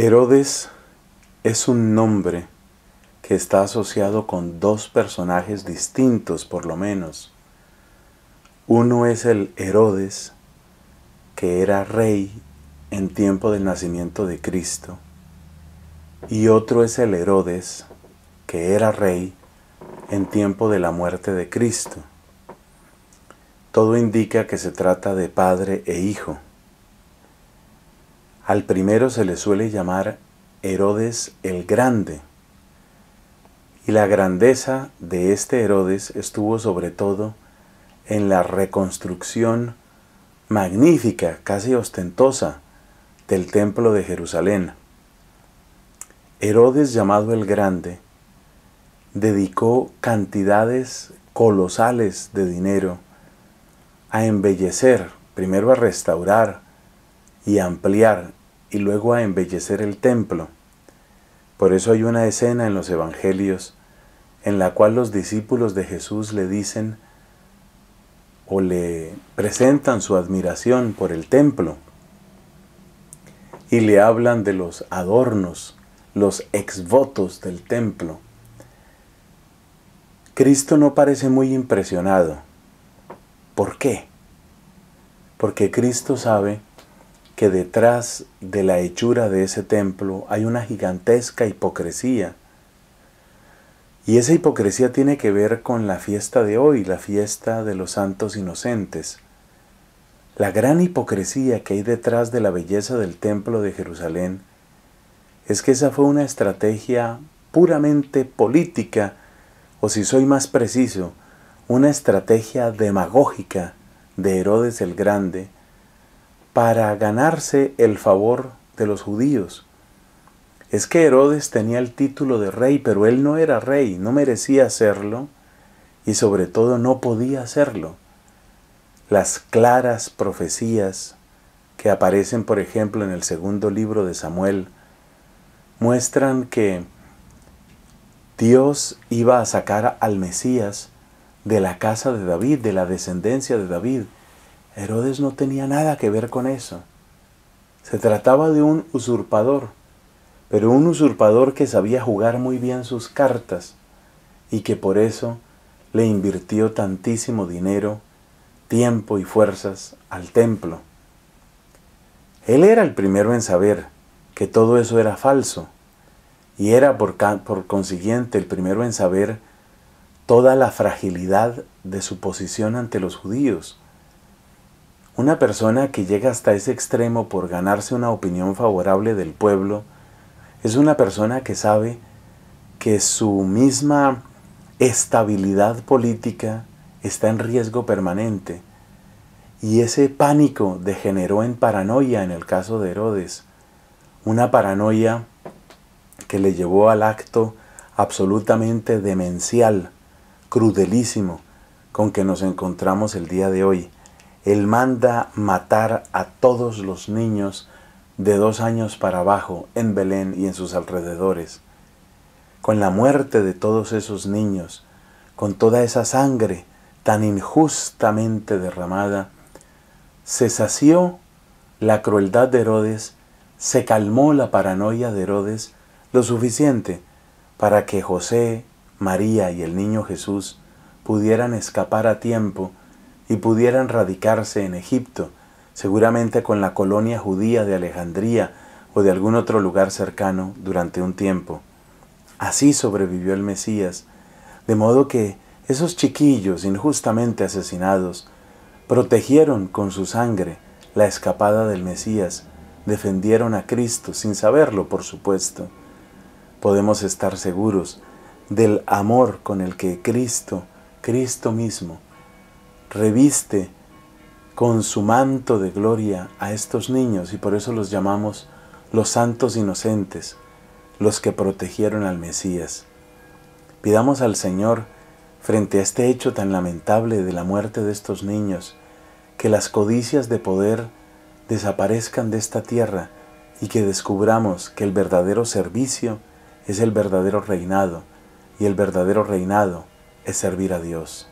Herodes es un nombre que está asociado con dos personajes distintos por lo menos. Uno es el Herodes, que era rey en tiempo del nacimiento de Cristo, y otro es el Herodes, que era rey en tiempo de la muerte de Cristo. Todo indica que se trata de padre e hijo. Al primero se le suele llamar Herodes el Grande. Y la grandeza de este Herodes estuvo sobre todo en la reconstrucción magnífica, casi ostentosa, del templo de Jerusalén. Herodes llamado el Grande dedicó cantidades colosales de dinero a embellecer, primero a restaurar y ampliar y luego a embellecer el templo. Por eso hay una escena en los Evangelios en la cual los discípulos de Jesús le dicen o le presentan su admiración por el templo y le hablan de los adornos, los exvotos del templo. Cristo no parece muy impresionado. ¿Por qué? Porque Cristo sabe que detrás de la hechura de ese templo hay una gigantesca hipocresía. Y esa hipocresía tiene que ver con la fiesta de hoy, la fiesta de los santos inocentes. La gran hipocresía que hay detrás de la belleza del templo de Jerusalén es que esa fue una estrategia puramente política, o si soy más preciso, una estrategia demagógica de Herodes el Grande, para ganarse el favor de los judíos. Es que Herodes tenía el título de rey, pero él no era rey, no merecía serlo y sobre todo no podía serlo. Las claras profecías que aparecen, por ejemplo, en el segundo libro de Samuel, muestran que Dios iba a sacar al Mesías de la casa de David, de la descendencia de David, Herodes no tenía nada que ver con eso. Se trataba de un usurpador, pero un usurpador que sabía jugar muy bien sus cartas y que por eso le invirtió tantísimo dinero, tiempo y fuerzas al templo. Él era el primero en saber que todo eso era falso y era por, por consiguiente el primero en saber toda la fragilidad de su posición ante los judíos una persona que llega hasta ese extremo por ganarse una opinión favorable del pueblo es una persona que sabe que su misma estabilidad política está en riesgo permanente. Y ese pánico degeneró en paranoia en el caso de Herodes, una paranoia que le llevó al acto absolutamente demencial, crudelísimo, con que nos encontramos el día de hoy. Él manda matar a todos los niños de dos años para abajo en Belén y en sus alrededores. Con la muerte de todos esos niños, con toda esa sangre tan injustamente derramada, se sació la crueldad de Herodes, se calmó la paranoia de Herodes lo suficiente para que José, María y el niño Jesús pudieran escapar a tiempo y pudieran radicarse en Egipto, seguramente con la colonia judía de Alejandría o de algún otro lugar cercano durante un tiempo. Así sobrevivió el Mesías, de modo que esos chiquillos injustamente asesinados protegieron con su sangre la escapada del Mesías, defendieron a Cristo sin saberlo, por supuesto. Podemos estar seguros del amor con el que Cristo, Cristo mismo, reviste con su manto de gloria a estos niños y por eso los llamamos los santos inocentes, los que protegieron al Mesías. Pidamos al Señor, frente a este hecho tan lamentable de la muerte de estos niños, que las codicias de poder desaparezcan de esta tierra y que descubramos que el verdadero servicio es el verdadero reinado y el verdadero reinado es servir a Dios.